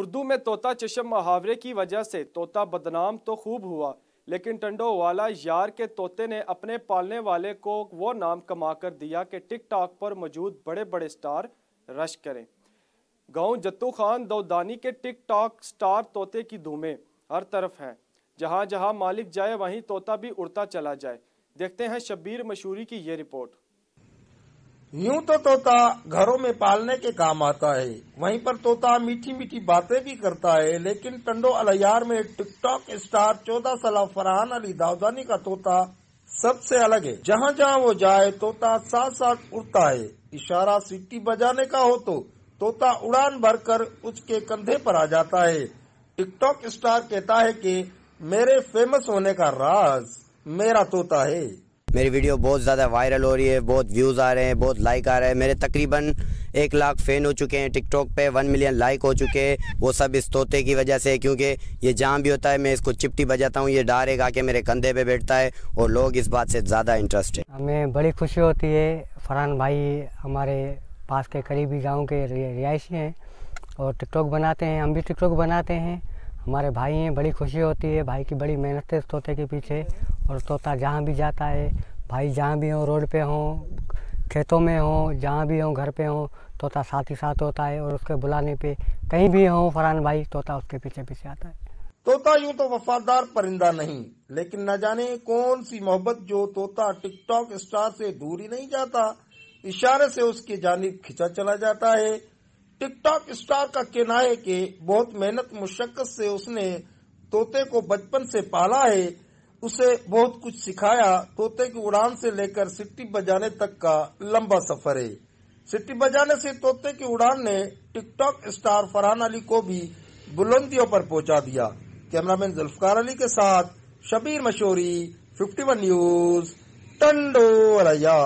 उर्दू में तोता चशम मुहावरे की वजह से तोता बदनाम तो खूब हुआ लेकिन टंडो वाला यार के तोते ने अपने पालने वाले को वो नाम कमा कर दिया कि टिक टाक पर मौजूद बड़े बड़े स्टार रश करें गांव जत्तू खान दौदानी के टिक टॉक स्टार तोते की धूमें हर तरफ हैं जहाँ जहाँ मालिक जाए वहीं तोता भी उड़ता चला जाए देखते हैं शब्बीर मशहूरी की ये रिपोर्ट यूं तो तोता घरों में पालने के काम आता है वहीं पर तोता मीठी मीठी बातें भी करता है लेकिन टंडो अलियार में टिकटॉक स्टार चौदह साल फरहान अली दाउदानी का तोता सबसे अलग है जहाँ जहाँ वो जाए तोता साथ साथ उड़ता है इशारा सीटी बजाने का हो तो तोता उड़ान भरकर उसके कंधे पर आ जाता है टिकटॉक स्टार कहता है कि मेरे फेमस होने का राज मेरा तोता है मेरी वीडियो बहुत ज़्यादा वायरल हो रही है बहुत व्यूज़ आ रहे हैं बहुत लाइक आ रहे हैं मेरे तकरीबन एक लाख फ़ैन हो चुके हैं टिकटॉक पे वन मिलियन लाइक हो चुके हैं वो सब इस तोते की वजह से क्योंकि ये जहाँ भी होता है मैं इसको चिपटी बजाता हूँ ये एक आके मेरे कंधे पे बैठता है और लोग इस बात से ज़्यादा इंटरेस्ट है हमें बड़ी खुशी होती है फरहान भाई हमारे पास के करीबी गाँव के रिहायशी हैं और टिकटॉक बनाते हैं हम भी टिकटॉक बनाते हैं हमारे भाई हैं बड़ी खुशी होती है भाई की बड़ी मेहनत है तोते के पीछे और तोता जहाँ भी जाता है भाई जहाँ भी हों रोड पे हों खेतों में हों जहाँ भी हों घर पे हों तोता साथ ही साथ होता है और उसके बुलाने पे कहीं भी हों फरहान भाई तोता उसके पीछे पीछे आता है तोता यूं तो वफादार परिंदा नहीं लेकिन न जाने कौन सी मोहब्बत जो तोता टिकटॉक स्टार से दूर ही नहीं जाता इशारे से उसकी जानब खिंचा चला जाता है टिकटॉक स्टार का कहना है कि बहुत मेहनत मुशक्कत से उसने तोते को बचपन से पाला है उसे बहुत कुछ सिखाया तोते की उड़ान से लेकर सिट्टी बजाने तक का लंबा सफर है सिट्टी बजाने से तोते की उड़ान ने टिकटॉक स्टार फरहान अली को भी बुलंदियों पर पहुंचा दिया कैमरामैन जुल्फकार अली के साथ शबीर मशोरी 51 न्यूज रैया